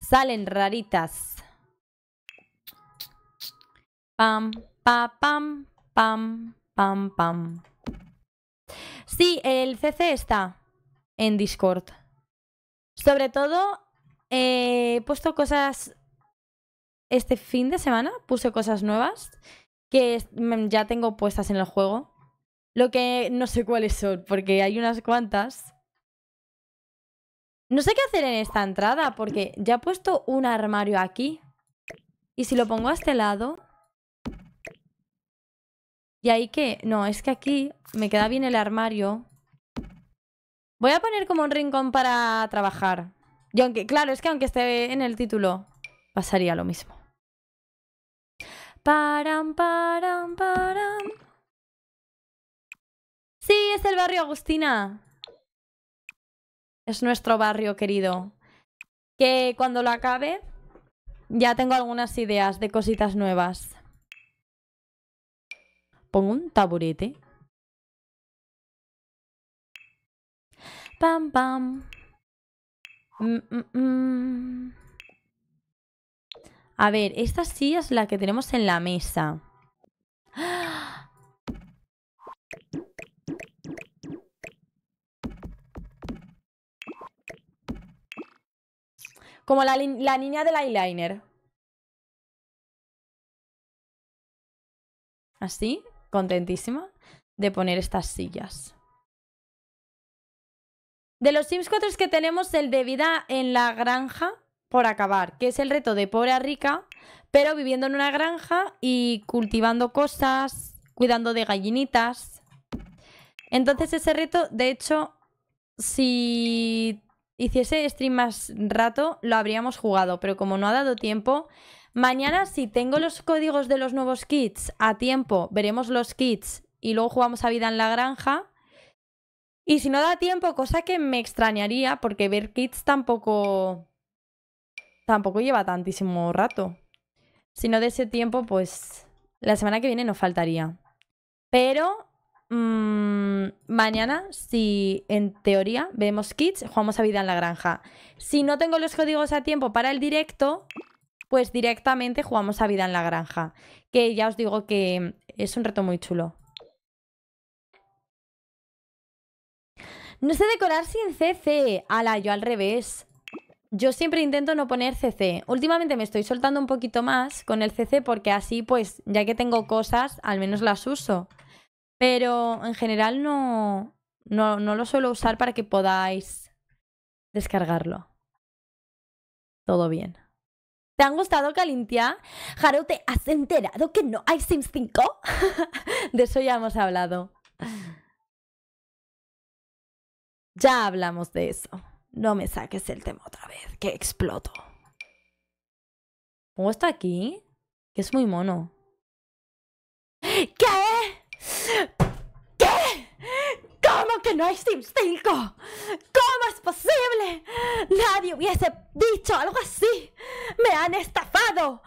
Salen raritas. Pam, pa, pam, Pam, pam, pam. Sí, el CC está en Discord. Sobre todo, eh, he puesto cosas este fin de semana, puse cosas nuevas que mm, ya tengo puestas en el juego. Lo que no sé cuáles son, porque hay unas cuantas. No sé qué hacer en esta entrada, porque ya he puesto un armario aquí. Y si lo pongo a este lado... Y ahí que... No, es que aquí me queda bien el armario. Voy a poner como un rincón para trabajar. Y aunque, claro, es que aunque esté en el título, pasaría lo mismo. Param, param, param. Sí, es el barrio Agustina. Es nuestro barrio querido. Que cuando lo acabe, ya tengo algunas ideas de cositas nuevas pongo un taburete. Pam, pam. Mm, mm, mm. A ver, esta sí es la que tenemos en la mesa. Como la, la niña del eyeliner. ¿Así? contentísima de poner estas sillas. De los Sims 4 que tenemos el de vida en la granja por acabar, que es el reto de pobre a rica, pero viviendo en una granja y cultivando cosas, cuidando de gallinitas. Entonces ese reto, de hecho, si hiciese stream más rato, lo habríamos jugado, pero como no ha dado tiempo, Mañana, si tengo los códigos de los nuevos kits a tiempo, veremos los kits y luego jugamos a vida en la granja. Y si no da tiempo, cosa que me extrañaría, porque ver kits tampoco. Tampoco lleva tantísimo rato. Si no de ese tiempo, pues. La semana que viene nos faltaría. Pero mm, mañana, si en teoría vemos kits, jugamos a vida en la granja. Si no tengo los códigos a tiempo para el directo, pues directamente jugamos a vida en la granja. Que ya os digo que es un reto muy chulo. No sé decorar sin CC. Ala, yo al revés. Yo siempre intento no poner CC. Últimamente me estoy soltando un poquito más con el CC porque así, pues, ya que tengo cosas, al menos las uso. Pero en general no, no, no lo suelo usar para que podáis descargarlo. Todo bien. ¿Te han gustado Calintia? Jaro, ¿te has enterado que no hay Sims 5? de eso ya hemos hablado. Ya hablamos de eso. No me saques el tema otra vez, que exploto. ¿Cómo está aquí, que es muy mono. ¿Qué? que no hay 5 ¿Cómo es posible? Nadie hubiese dicho algo así. Me han estafado.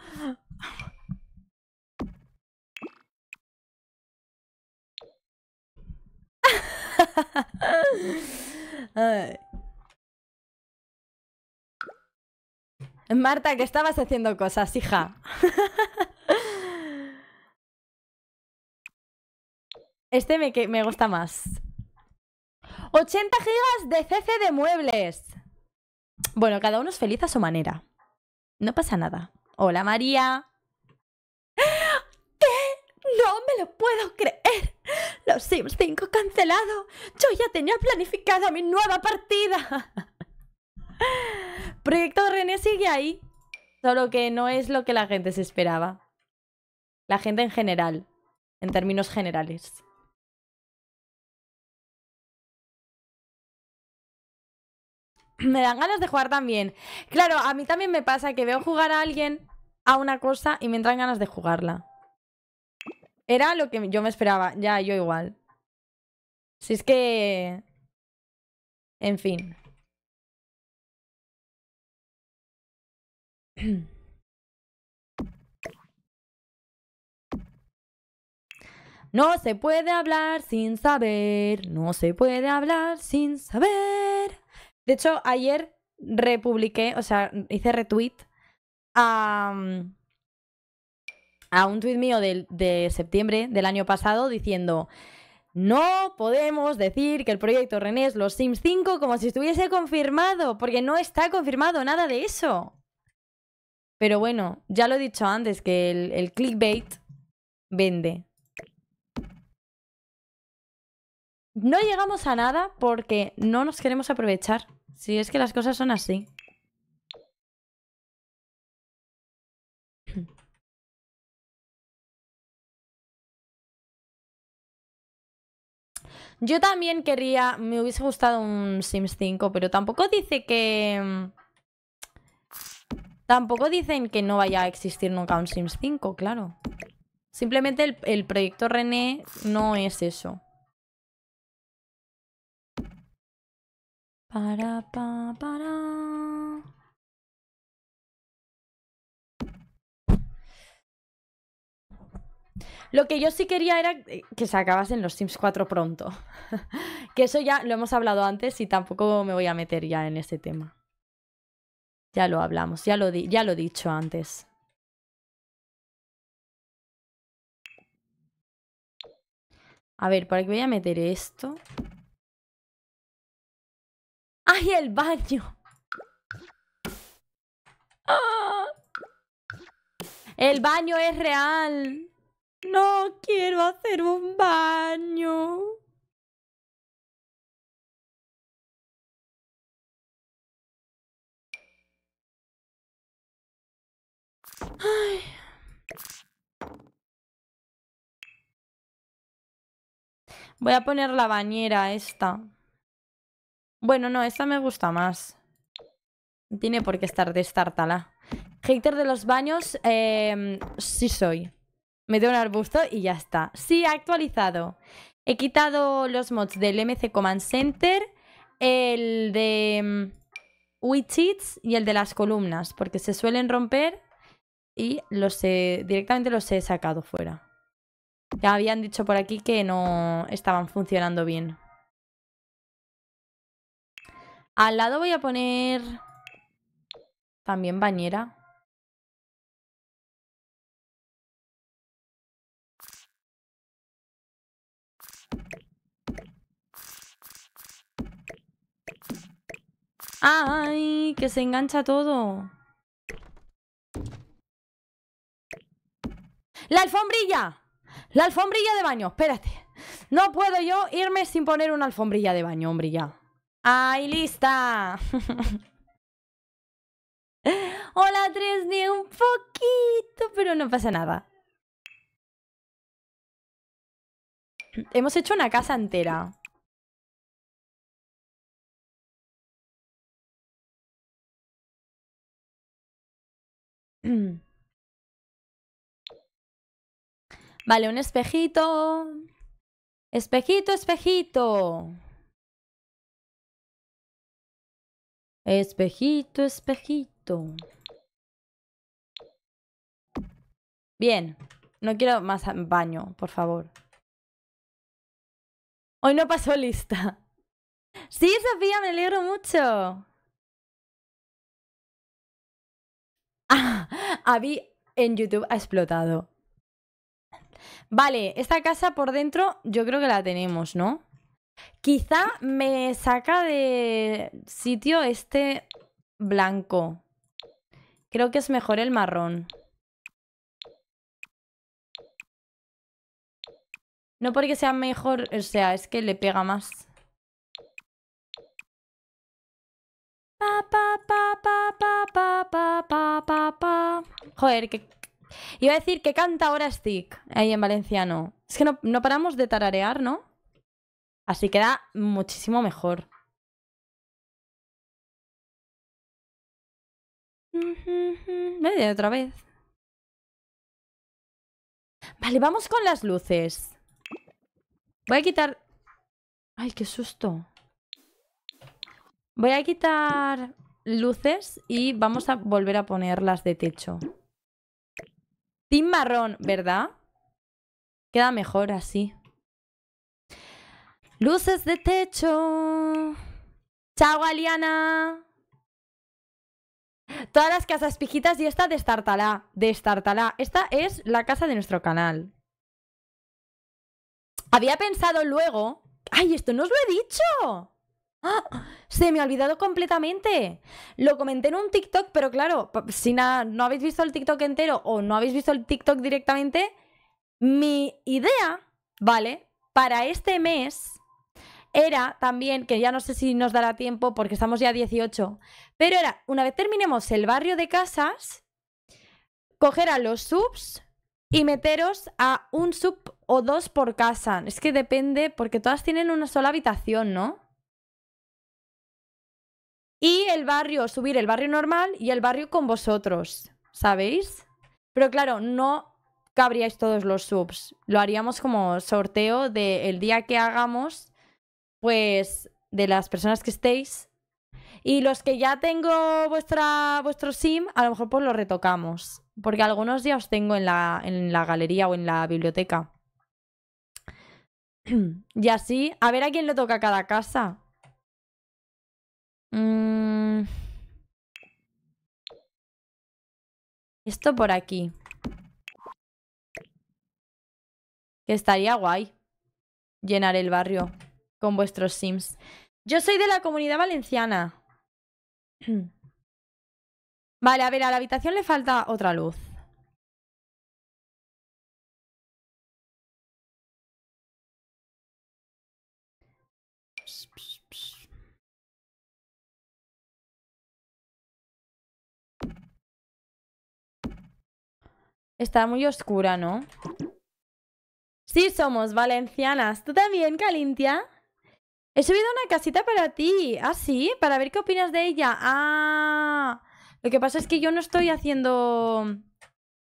Marta, que estabas haciendo cosas, hija. Este que me gusta más. 80 gigas de CC de muebles. Bueno, cada uno es feliz a su manera. No pasa nada. Hola María. ¿Qué? No me lo puedo creer. Los Sims 5 cancelado. Yo ya tenía planificada mi nueva partida. Proyecto René sigue ahí. Solo que no es lo que la gente se esperaba. La gente en general. En términos generales. me dan ganas de jugar también. Claro, a mí también me pasa que veo jugar a alguien a una cosa y me dan ganas de jugarla. Era lo que yo me esperaba, ya, yo igual. Si es que... En fin. No se puede hablar sin saber, no se puede hablar sin saber. De hecho, ayer republiqué, o sea, hice retweet a, a un tweet mío de, de septiembre del año pasado diciendo... No podemos decir que el proyecto René es los Sims 5 como si estuviese confirmado, porque no está confirmado nada de eso. Pero bueno, ya lo he dicho antes, que el clickbait vende. No llegamos a nada porque no nos queremos aprovechar. Si es que las cosas son así. Yo también quería, me hubiese gustado un Sims 5, pero tampoco dice que... Tampoco dicen que no vaya a existir nunca un Sims 5, claro. Simplemente el proyecto René no es eso. Para, para, para. Lo que yo sí quería era eh, que se acabasen los Sims 4 pronto. que eso ya lo hemos hablado antes y tampoco me voy a meter ya en ese tema. Ya lo hablamos, ya lo, ya lo he dicho antes. A ver, ¿Por qué voy a meter esto? ¡Ay, el baño! ¡Ah! El baño es real. No quiero hacer un baño. Ay. Voy a poner la bañera esta. Bueno, no, esta me gusta más. Tiene por qué estar de destartala. Hater de los baños, em, sí soy. Me doy un arbusto y ya está. Sí, ha actualizado. He quitado los mods del MC Command Center, el de em, widgets y el de las columnas, porque se suelen romper y los he, directamente los he sacado fuera. Ya habían dicho por aquí que no estaban funcionando bien. Al lado voy a poner también bañera. ¡Ay! Que se engancha todo. ¡La alfombrilla! La alfombrilla de baño, espérate. No puedo yo irme sin poner una alfombrilla de baño, hombre, ya. ¡Ay, lista! Hola, tres ni un poquito, pero no pasa nada. Hemos hecho una casa entera. Vale, un espejito. Espejito, espejito. Espejito, espejito. Bien. No quiero más baño, por favor. Hoy no pasó lista. Sí, Sofía, me alegro mucho. Ah, en YouTube ha explotado. Vale, esta casa por dentro yo creo que la tenemos, ¿no? Quizá me saca de sitio este blanco. Creo que es mejor el marrón. No porque sea mejor, o sea, es que le pega más. Joder, que... Iba a decir que canta ahora Stick, ahí en valenciano. Es que no, no paramos de tararear, ¿no? Así queda muchísimo mejor. Media otra vez. Vale, vamos con las luces. Voy a quitar... Ay, qué susto. Voy a quitar luces y vamos a volver a ponerlas de techo. Team marrón, ¿verdad? Queda mejor así. Luces de techo. Chao, Aliana. Todas las casas pijitas y esta De destartará. Esta es la casa de nuestro canal. Había pensado luego... ¡Ay, esto no os lo he dicho! ¡Ah! Se me ha olvidado completamente. Lo comenté en un TikTok, pero claro, si no habéis visto el TikTok entero o no habéis visto el TikTok directamente, mi idea, ¿vale? Para este mes era también, que ya no sé si nos dará tiempo porque estamos ya 18, pero era, una vez terminemos el barrio de casas, coger a los subs y meteros a un sub o dos por casa. Es que depende, porque todas tienen una sola habitación, ¿no? Y el barrio, subir el barrio normal y el barrio con vosotros, ¿sabéis? Pero claro, no cabríais todos los subs. Lo haríamos como sorteo del día que hagamos pues de las personas que estéis. Y los que ya tengo vuestro sim, a lo mejor pues lo retocamos. Porque algunos ya os tengo en la, en la galería o en la biblioteca. Y así, a ver a quién le toca cada casa. Mm. Esto por aquí. Que estaría guay. Llenar el barrio con vuestros sims. Yo soy de la comunidad valenciana. Vale, a ver, a la habitación le falta otra luz. Está muy oscura, ¿no? Sí, somos valencianas. ¿Tú también, Calintia? He subido una casita para ti. Ah, sí, para ver qué opinas de ella. Ah, lo que pasa es que yo no estoy haciendo...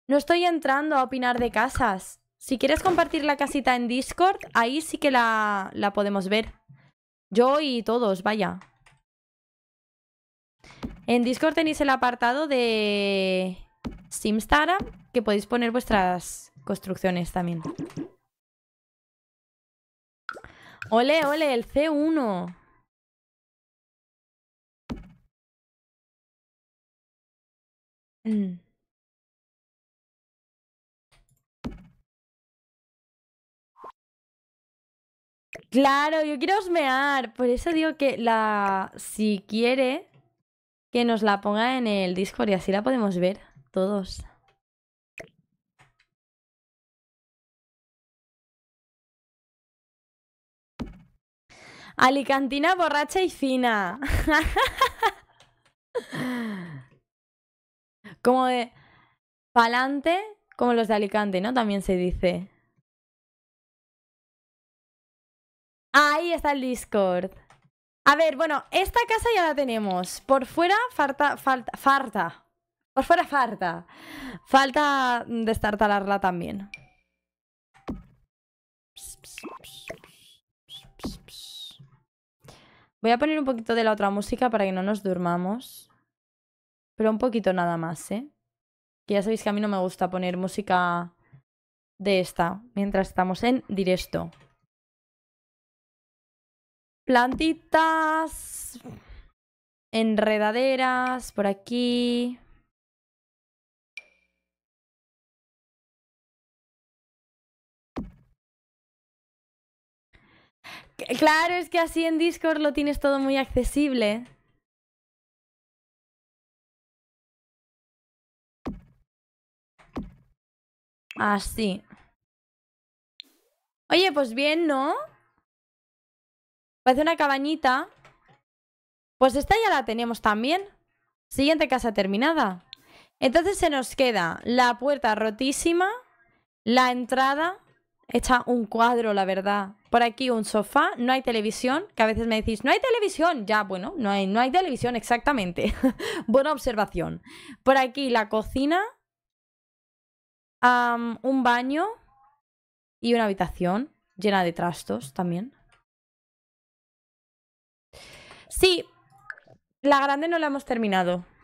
No estoy entrando a opinar de casas. Si quieres compartir la casita en Discord, ahí sí que la, podemos ver. Yo y todos, vaya. En Discord tenéis el apartado de Simstar, que podéis poner vuestras construcciones también. Ole, ole, el C1. Mm. Claro, yo quiero osmear. Por eso digo que la. Si quiere, que nos la ponga en el Discord y así la podemos ver todos. Alicantina borracha y fina. como de pa'lante, como los de Alicante, ¿no? También se dice. Ahí está el Discord. A ver, bueno, esta casa ya la tenemos. Por fuera, falta... falta, farta. Por fuera, farta. Falta destartalarla también. Voy a poner un poquito de la otra música para que no nos durmamos. Pero un poquito nada más, ¿eh? Que ya sabéis que a mí no me gusta poner música de esta mientras estamos en directo. Plantitas. Enredaderas por aquí. Claro, es que así en Discord lo tienes todo muy accesible. Así. Oye, pues bien, ¿no? Parece una cabañita. Pues esta ya la tenemos también. Siguiente casa terminada. Entonces se nos queda la puerta rotísima, la entrada está un cuadro, la verdad. Por aquí un sofá, no hay televisión, que a veces me decís, no hay televisión. Ya, bueno, no hay, no hay televisión exactamente. Buena observación. Por aquí la cocina, un baño y una habitación llena de trastos también. Sí, la grande no la hemos terminado.